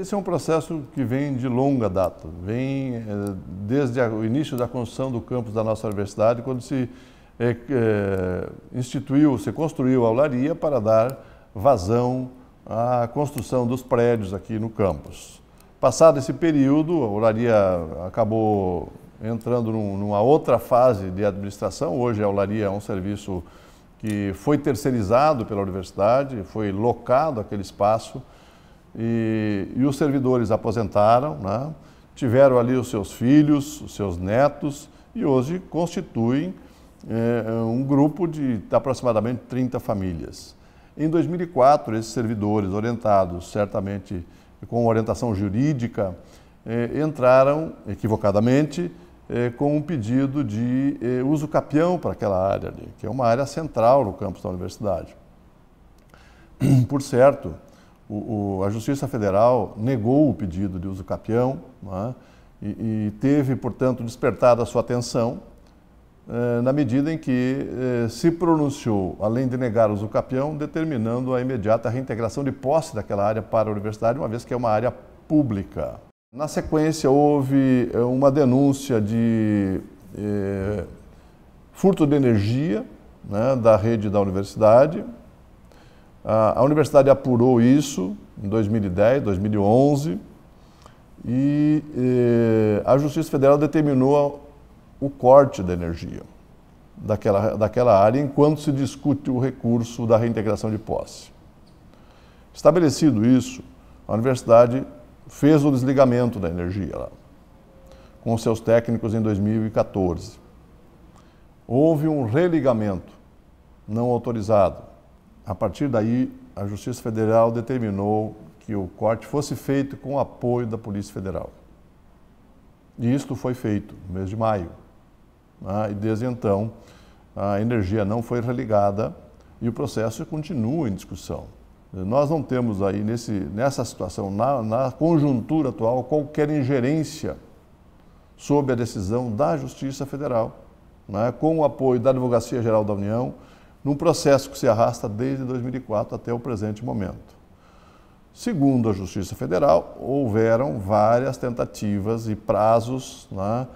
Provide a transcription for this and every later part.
Esse é um processo que vem de longa data, vem eh, desde o início da construção do campus da nossa universidade, quando se eh, eh, instituiu, se construiu a aularia para dar vazão à construção dos prédios aqui no campus. Passado esse período, a aularia acabou entrando num, numa outra fase de administração. Hoje a aularia é um serviço que foi terceirizado pela universidade, foi locado aquele espaço e, e os servidores aposentaram, né? tiveram ali os seus filhos, os seus netos, e hoje constituem eh, um grupo de aproximadamente 30 famílias. Em 2004, esses servidores orientados, certamente com orientação jurídica, eh, entraram equivocadamente eh, com um pedido de eh, uso capião para aquela área ali, que é uma área central no campus da universidade. Por certo, o, o, a Justiça Federal negou o pedido de uso capião é? e, e, teve, portanto, despertado a sua atenção eh, na medida em que eh, se pronunciou, além de negar o uso capião, determinando a imediata reintegração de posse daquela área para a universidade, uma vez que é uma área pública. Na sequência, houve eh, uma denúncia de eh, furto de energia né, da rede da universidade, a universidade apurou isso em 2010, 2011 e a Justiça Federal determinou o corte da energia daquela, daquela área enquanto se discute o recurso da reintegração de posse. Estabelecido isso, a universidade fez o desligamento da energia lá, com seus técnicos em 2014. Houve um religamento não autorizado a partir daí, a Justiça Federal determinou que o corte fosse feito com o apoio da Polícia Federal. E isto foi feito no mês de maio. Né? E desde então, a energia não foi religada e o processo continua em discussão. Nós não temos aí, nesse, nessa situação, na, na conjuntura atual, qualquer ingerência sob a decisão da Justiça Federal, né? com o apoio da Advocacia Geral da União, num processo que se arrasta desde 2004 até o presente momento. Segundo a Justiça Federal, houveram várias tentativas e prazos, né,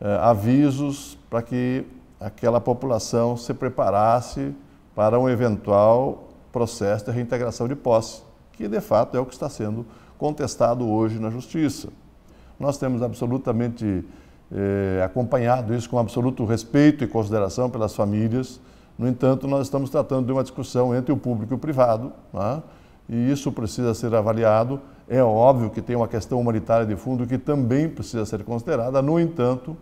eh, avisos para que aquela população se preparasse para um eventual processo de reintegração de posse, que de fato é o que está sendo contestado hoje na Justiça. Nós temos absolutamente eh, acompanhado isso com absoluto respeito e consideração pelas famílias no entanto, nós estamos tratando de uma discussão entre o público e o privado, né? e isso precisa ser avaliado. É óbvio que tem uma questão humanitária de fundo que também precisa ser considerada. No entanto,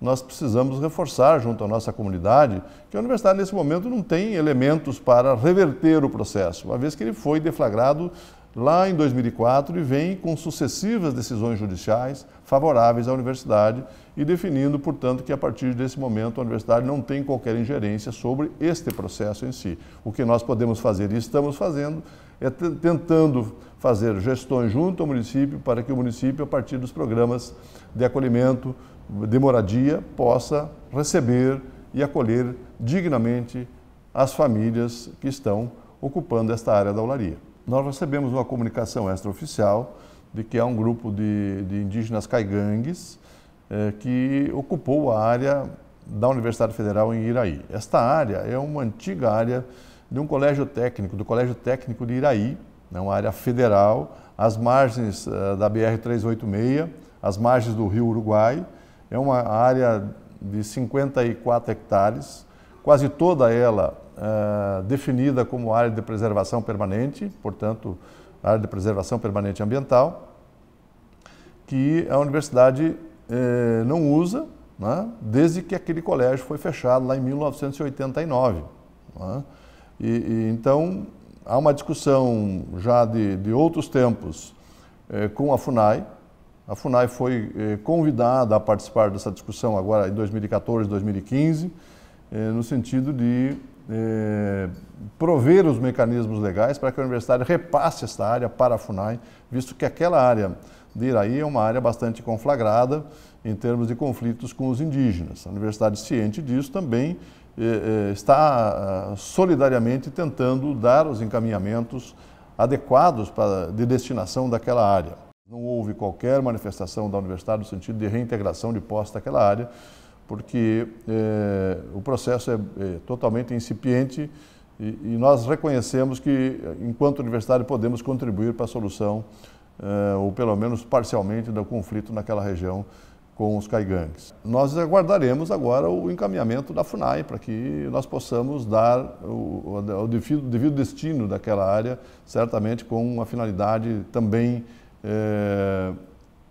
nós precisamos reforçar junto à nossa comunidade que a universidade, nesse momento, não tem elementos para reverter o processo, uma vez que ele foi deflagrado lá em 2004 e vem com sucessivas decisões judiciais favoráveis à universidade e definindo, portanto, que a partir desse momento a universidade não tem qualquer ingerência sobre este processo em si. O que nós podemos fazer e estamos fazendo é tentando fazer gestões junto ao município para que o município, a partir dos programas de acolhimento, de moradia, possa receber e acolher dignamente as famílias que estão ocupando esta área da olaria nós recebemos uma comunicação extraoficial de que há um grupo de, de indígenas caigangues eh, que ocupou a área da Universidade Federal em Iraí. Esta área é uma antiga área de um colégio técnico, do Colégio Técnico de Iraí, né, uma área federal, às margens eh, da BR-386, às margens do rio Uruguai. É uma área de 54 hectares, quase toda ela uh, definida como área de preservação permanente, portanto, área de preservação permanente ambiental, que a universidade eh, não usa, né, desde que aquele colégio foi fechado lá em 1989. Né? E, e, então, há uma discussão já de, de outros tempos eh, com a FUNAI. A FUNAI foi eh, convidada a participar dessa discussão agora em 2014, 2015, é, no sentido de eh, prover os mecanismos legais para que a universidade repasse esta área para a FUNAI, visto que aquela área de Iraí é uma área bastante conflagrada em termos de conflitos com os indígenas. A universidade, ciente disso, também é, está ah, solidariamente tentando dar os encaminhamentos adequados para, de destinação daquela área. Não houve qualquer manifestação da universidade no sentido de reintegração de posse daquela área, porque é, o processo é, é totalmente incipiente e, e, nós reconhecemos que, enquanto universidade podemos contribuir para a solução, é, ou pelo menos parcialmente, do conflito naquela região com os caigangues. Nós aguardaremos agora o encaminhamento da FUNAI para que nós possamos dar o, o, o devido, devido destino daquela área, certamente com uma finalidade também é,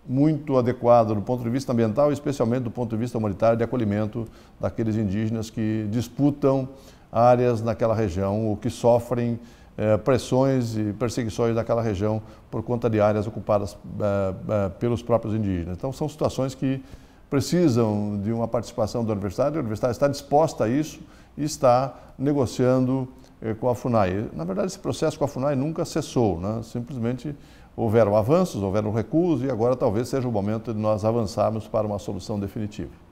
muito adequado do ponto de vista ambiental, especialmente do ponto de vista humanitário de acolhimento daqueles indígenas que disputam áreas naquela região ou que sofrem eh, pressões e perseguições daquela região por conta de áreas ocupadas eh, eh pelos próprios indígenas. Então são situações que precisam de uma participação da universidade. A universidade está disposta a isso e está negociando eh, com a FUNAI. Na verdade, esse processo com a FUNAI nunca cessou, né? simplesmente houveram avanços, houveram recuos e agora talvez seja o momento de nós avançarmos para uma solução definitiva.